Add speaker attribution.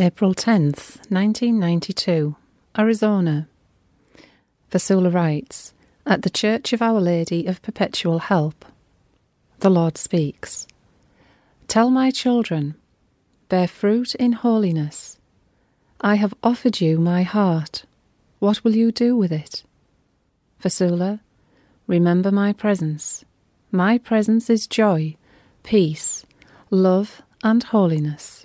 Speaker 1: April 10th, 1992, Arizona. Vasula writes At the Church of Our Lady of Perpetual Help, the Lord speaks Tell my children, bear fruit in holiness. I have offered you my heart. What will you do with it? Vasula, remember my presence. My presence is joy, peace, love, and
Speaker 2: holiness.